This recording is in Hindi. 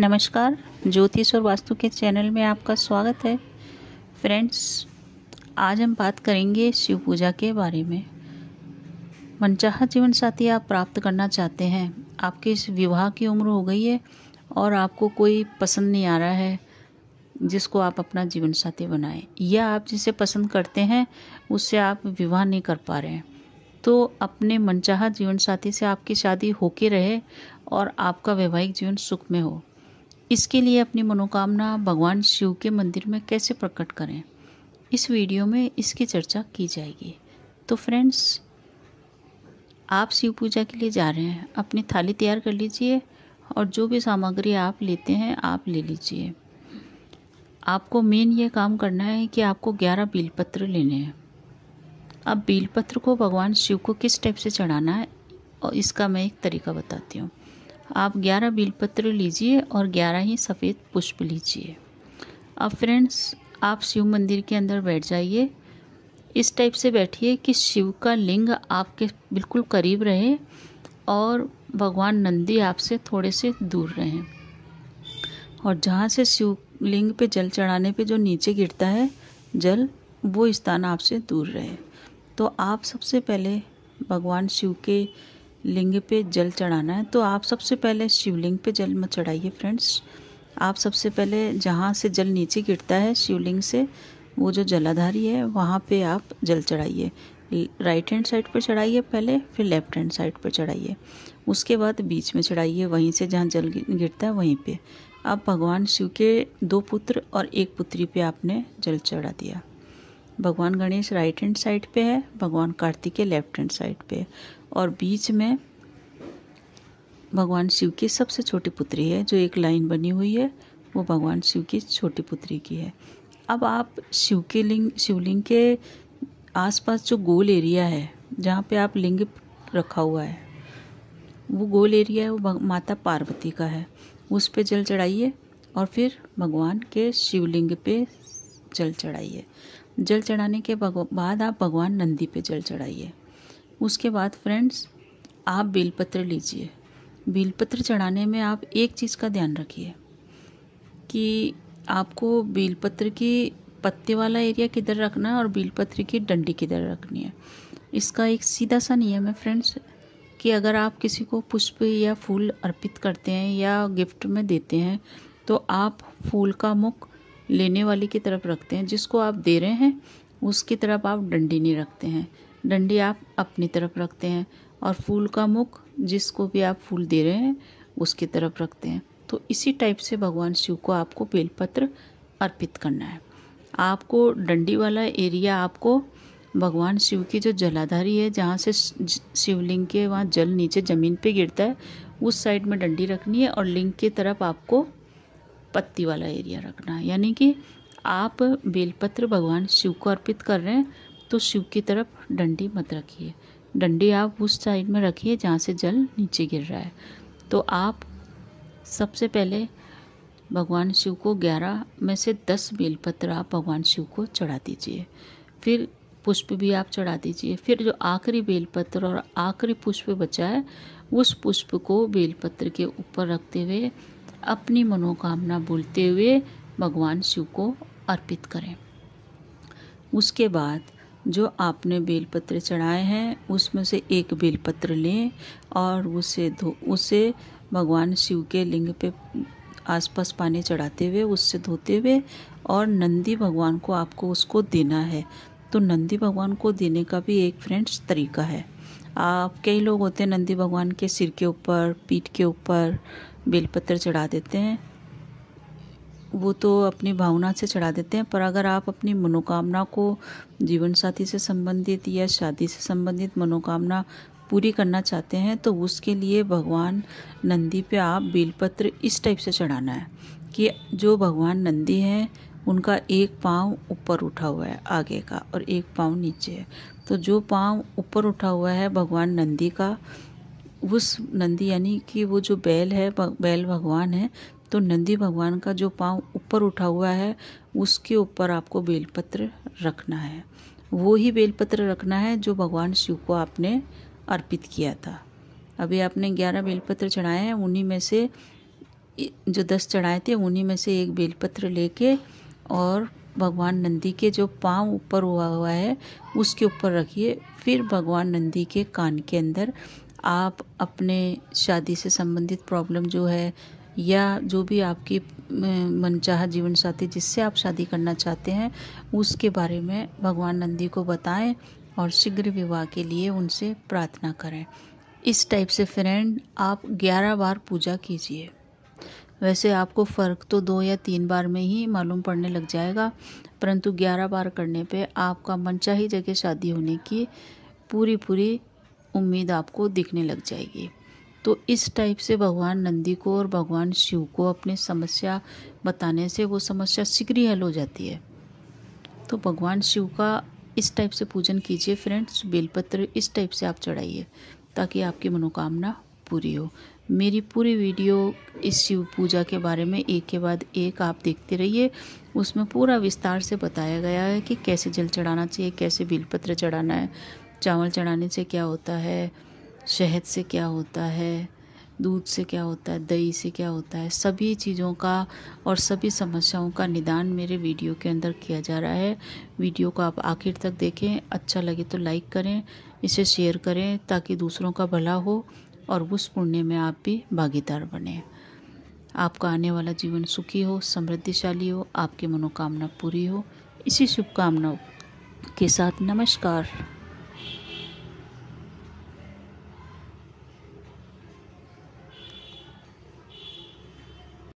नमस्कार ज्योतिष और वास्तु के चैनल में आपका स्वागत है फ्रेंड्स आज हम बात करेंगे शिव पूजा के बारे में मनचाहा जीवन साथी आप प्राप्त करना चाहते हैं आपके इस विवाह की उम्र हो गई है और आपको कोई पसंद नहीं आ रहा है जिसको आप अपना जीवन साथी बनाएं या आप जिसे पसंद करते हैं उससे आप विवाह नहीं कर पा रहे हैं तो अपने मनचाहा जीवन साथी से आपकी शादी होके रहे और आपका वैवाहिक जीवन सुख में हो इसके लिए अपनी मनोकामना भगवान शिव के मंदिर में कैसे प्रकट करें इस वीडियो में इसकी चर्चा की जाएगी तो फ्रेंड्स आप शिव पूजा के लिए जा रहे हैं अपनी थाली तैयार कर लीजिए और जो भी सामग्री आप लेते हैं आप ले लीजिए आपको मेन ये काम करना है कि आपको ग्यारह बिलपत्र लेने हैं अब बिलपत्र को भगवान शिव को किस टाइप से चढ़ाना है और इसका मैं एक तरीका बताती हूँ आप 11 बिलपत्र लीजिए और 11 ही सफ़ेद पुष्प लीजिए अब फ्रेंड्स आप शिव मंदिर के अंदर बैठ जाइए इस टाइप से बैठिए कि शिव का लिंग आपके बिल्कुल करीब रहे और भगवान नंदी आपसे थोड़े से दूर रहें और जहाँ से शिव लिंग पे जल चढ़ाने पे जो नीचे गिरता है जल वो स्थान आपसे दूर रहे तो आप सबसे पहले भगवान शिव के लिंग पे जल चढ़ाना है तो आप सबसे पहले शिवलिंग पे जल मत चढ़ाइए फ्रेंड्स आप सबसे पहले जहाँ से जल नीचे गिरता है शिवलिंग से वो जो जलाधारी है वहाँ पे आप जल चढ़ाइए राइट हैंड साइड पर चढ़ाइए पहले फिर लेफ्ट हैंड साइड पर चढ़ाइए उसके बाद बीच में चढ़ाइए वहीं से जहाँ जल गिरता है वहीं पे अब भगवान शिव के दो पुत्र और एक पुत्री पे आपने जल चढ़ा दिया भगवान गणेश राइट हैंड साइड पे है भगवान कार्तिकेय लेफ्ट हैंड साइड पे है और बीच में भगवान शिव की सबसे छोटी पुत्री है जो एक लाइन बनी हुई है वो भगवान शिव की छोटी पुत्री की है अब आप शिव के लिंग शिवलिंग के आसपास जो गोल एरिया है जहाँ पे आप लिंग रखा हुआ है वो गोल एरिया है वो माता पार्वती का है उस पे जल चढ़ाइए और फिर भगवान के शिवलिंग पे जल चढ़ाइए जल चढ़ाने के बाद आप भगवान नंदी पे जल चढ़ाइए उसके बाद फ्रेंड्स आप बेलपत्र लीजिए बेलपत्र चढ़ाने में आप एक चीज़ का ध्यान रखिए कि आपको बेलपत्र की पत्ते वाला एरिया किधर रखना है और बेलपत्र की डंडी किधर रखनी है इसका एक सीधा सा नियम है फ्रेंड्स कि अगर आप किसी को पुष्प या फूल अर्पित करते हैं या गिफ्ट में देते हैं तो आप फूल का मुख लेने वाले की तरफ रखते हैं जिसको आप दे रहे हैं उसकी तरफ आप डंडी नहीं रखते हैं डंडी आप अपनी तरफ रखते हैं और फूल का मुख जिसको भी आप फूल दे रहे हैं उसकी तरफ रखते हैं तो इसी टाइप से भगवान शिव को आपको बेलपत्र अर्पित करना है आपको डंडी वाला एरिया आपको भगवान शिव की जो जलाधारी है जहाँ से शिवलिंग के वहाँ जल नीचे ज़मीन पे गिरता है उस साइड में डंडी रखनी है और लिंग की तरफ आपको पत्ती वाला एरिया रखना है यानी कि आप बेलपत्र भगवान शिव को अर्पित कर रहे हैं तो शिव की तरफ डंडी मत रखिए डंडी आप उस साइड में रखिए जहाँ से जल नीचे गिर रहा है तो आप सबसे पहले भगवान शिव को ग्यारह में से दस बेलपत्र आप भगवान शिव को चढ़ा दीजिए फिर पुष्प भी आप चढ़ा दीजिए फिर जो आखिरी बेलपत्र और आखिरी पुष्प बचा है उस पुष्प को बेलपत्र के ऊपर रखते हुए अपनी मनोकामना बोलते हुए भगवान शिव को अर्पित करें उसके बाद जो आपने बेलपत्र चढ़ाए हैं उसमें से एक बेलपत्र लें और उसे धो उसे भगवान शिव के लिंग पे आसपास पानी चढ़ाते हुए उससे धोते हुए और नंदी भगवान को आपको उसको देना है तो नंदी भगवान को देने का भी एक फ्रेंड्स तरीका है आप कई लोग होते हैं नंदी भगवान के सिर के ऊपर पीठ के ऊपर बेलपत्र चढ़ा देते हैं वो तो अपनी भावना से चढ़ा देते हैं पर अगर आप अपनी मनोकामना को जीवन साथी से संबंधित या शादी से संबंधित मनोकामना पूरी करना चाहते हैं तो उसके लिए भगवान नंदी पे आप बेलपत्र इस टाइप से चढ़ाना है कि जो भगवान नंदी हैं उनका एक पाँव ऊपर उठा हुआ है आगे का और एक पाँव नीचे है तो जो पाँव ऊपर उठा हुआ है भगवान नंदी का उस नंदी यानी कि वो जो बैल है बैल भगवान है तो नंदी भगवान का जो पाँव ऊपर उठा हुआ है उसके ऊपर आपको बेलपत्र रखना है वो ही बेलपत्र रखना है जो भगवान शिव को आपने अर्पित किया था अभी आपने ग्यारह बेलपत्र चढ़ाए हैं उन्हीं में से जो दस चढ़ाए थे उन्हीं में से एक बेलपत्र लेके और भगवान नंदी के जो पाँव ऊपर हुआ हुआ है उसके ऊपर रखिए फिर भगवान नंदी के कान के अंदर आप अपने शादी से संबंधित प्रॉब्लम जो है या जो भी आपकी मनचाह जीवन साथी जिससे आप शादी करना चाहते हैं उसके बारे में भगवान नंदी को बताएं और शीघ्र विवाह के लिए उनसे प्रार्थना करें इस टाइप से फ्रेंड आप 11 बार पूजा कीजिए वैसे आपको फ़र्क तो दो या तीन बार में ही मालूम पड़ने लग जाएगा परंतु 11 बार करने पे आपका मनचाही जगह शादी होने की पूरी पूरी उम्मीद आपको दिखने लग जाएगी तो इस टाइप से भगवान नंदी को और भगवान शिव को अपने समस्या बताने से वो समस्या शीघ्र हल हो जाती है तो भगवान शिव का इस टाइप से पूजन कीजिए फ्रेंड्स बेलपत्र इस टाइप से आप चढ़ाइए ताकि आपकी मनोकामना पूरी हो मेरी पूरी वीडियो इस शिव पूजा के बारे में एक के बाद एक आप देखते रहिए उसमें पूरा विस्तार से बताया गया है कि कैसे जल चढ़ाना चाहिए कैसे बेलपत्र चढ़ाना है चावल चढ़ाने से क्या होता है शहद से क्या होता है दूध से क्या होता है दही से क्या होता है सभी चीज़ों का और सभी समस्याओं का निदान मेरे वीडियो के अंदर किया जा रहा है वीडियो को आप आखिर तक देखें अच्छा लगे तो लाइक करें इसे शेयर करें ताकि दूसरों का भला हो और उस पुण्य में आप भी भागीदार बने आपका आने वाला जीवन सुखी हो समृद्धिशाली हो आपकी मनोकामना पूरी हो इसी शुभकामनाओं के साथ नमस्कार